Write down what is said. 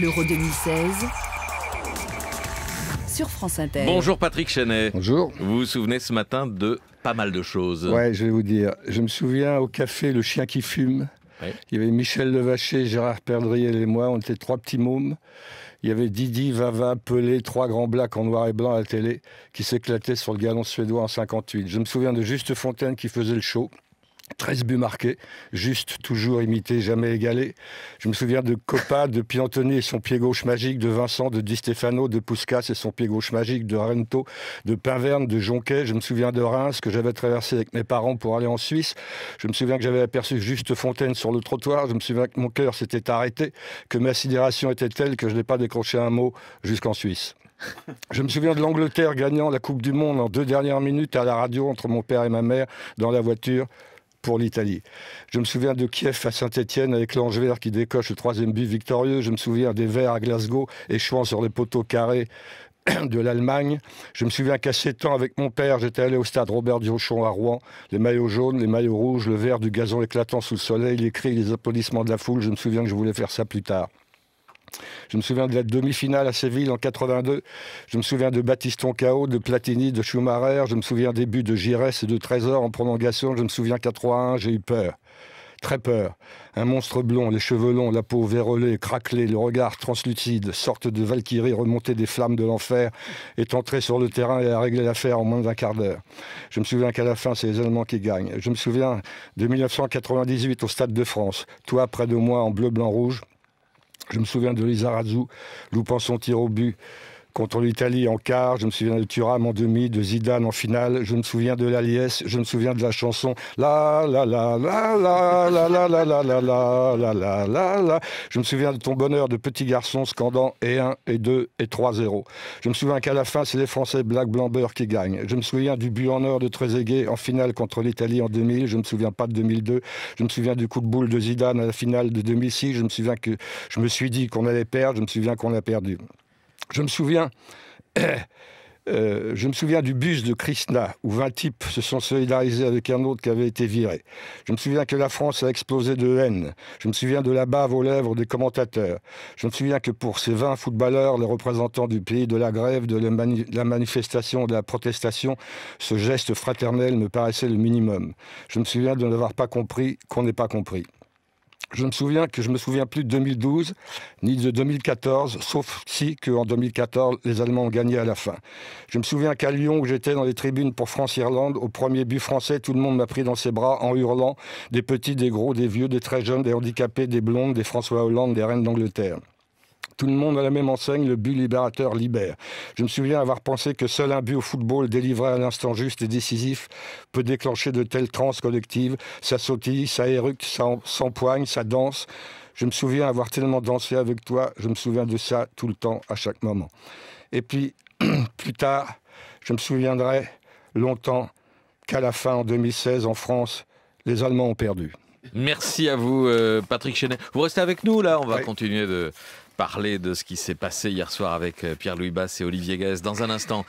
l'Euro 2016 sur France Inter. Bonjour Patrick Chenet. Bonjour. Vous vous souvenez ce matin de pas mal de choses. Ouais, je vais vous dire. Je me souviens au café Le Chien qui fume. Il y avait Michel Levaché, Gérard Perdriel et moi. On était trois petits mômes. Il y avait Didi, Vava, Pelé, trois grands blacks en noir et blanc à la télé qui s'éclataient sur le galon suédois en 58. Je me souviens de Juste Fontaine qui faisait le show. 13 buts marqués, juste, toujours imité, jamais égalé. Je me souviens de Copa, de Piantoni et son pied gauche magique, de Vincent, de Di Stefano, de Pouscas et son pied gauche magique, de Rento, de Pinverne, de Jonquet. Je me souviens de Reims que j'avais traversé avec mes parents pour aller en Suisse. Je me souviens que j'avais aperçu Juste Fontaine sur le trottoir. Je me souviens que mon cœur s'était arrêté, que ma sidération était telle que je n'ai pas décroché un mot jusqu'en Suisse. Je me souviens de l'Angleterre gagnant la Coupe du Monde en deux dernières minutes à la radio entre mon père et ma mère dans la voiture pour l'Italie. Je me souviens de Kiev à Saint-Etienne avec l'Ange Vert qui décoche le troisième but victorieux. Je me souviens des Verts à Glasgow échouant sur les poteaux carrés de l'Allemagne. Je me souviens qu'à 7 ans, avec mon père, j'étais allé au stade Robert Diochon à Rouen. Les maillots jaunes, les maillots rouges, le vert du gazon éclatant sous le soleil, les cris, les applaudissements de la foule. Je me souviens que je voulais faire ça plus tard. Je me souviens de la demi-finale à Séville en 82. Je me souviens de Batiston KO, de Platini, de Schumacher. Je me souviens des buts de Giresse et de Trésor en prolongation. Je me souviens qu'à 3-1, j'ai eu peur très peur. Un monstre blond, les cheveux longs, la peau vérolée, craquelée, le regard translucide, sorte de valkyrie remontée des flammes de l'enfer, est entré sur le terrain et a réglé l'affaire en moins d'un quart d'heure. Je me souviens qu'à la fin, c'est les Allemands qui gagnent. Je me souviens de 1998 au Stade de France. Toi, près de moi, en bleu, blanc, rouge, je me souviens de Razou, loupant son tir au but Contre l'Italie en quart, je me souviens de Thuram en demi, de Zidane en finale, je me souviens de l'Aliès, je me souviens de la chanson La la la la la la la la la la la la la la Je me souviens de ton bonheur de petit garçon scandant et 1 et 2 et 3-0. Je me souviens qu'à la fin, c'est les Français Black Blamber qui gagnent. Je me souviens du but en or de Trezeguet en finale contre l'Italie en 2000, je me souviens pas de 2002. Je me souviens du coup de boule de Zidane à la finale de 2006, je me souviens que je me suis dit qu'on allait perdre, je me souviens qu'on a perdu. Je me souviens. Euh, je me souviens du bus de Krishna, où 20 types se sont solidarisés avec un autre qui avait été viré. Je me souviens que la France a explosé de haine. Je me souviens de la bave aux lèvres des commentateurs. Je me souviens que pour ces 20 footballeurs, les représentants du pays de la grève, de la, la manifestation, de la protestation, ce geste fraternel me paraissait le minimum. Je me souviens de n'avoir pas compris qu'on n'ait pas compris je me souviens que je me souviens plus de 2012 ni de 2014, sauf si qu'en 2014, les Allemands ont gagné à la fin. Je me souviens qu'à Lyon, où j'étais dans les tribunes pour France-Irlande, au premier but français, tout le monde m'a pris dans ses bras en hurlant des petits, des gros, des vieux, des très jeunes, des handicapés, des blondes, des François Hollande, des reines d'Angleterre. Tout le monde a la même enseigne, le but libérateur libère. Je me souviens avoir pensé que seul un but au football délivré à l'instant juste et décisif peut déclencher de telles trans collectives. Ça sautille, ça éruque, ça s'empoigne, ça danse. Je me souviens avoir tellement dansé avec toi, je me souviens de ça tout le temps, à chaque moment. Et puis, plus tard, je me souviendrai longtemps qu'à la fin, en 2016, en France, les Allemands ont perdu. Merci à vous, euh, Patrick Chenet. Vous restez avec nous, là, on va continuer de, parler de ce qui s'est passé hier soir avec euh, Pierre-Louis Bass et Olivier Guès Dans un instant,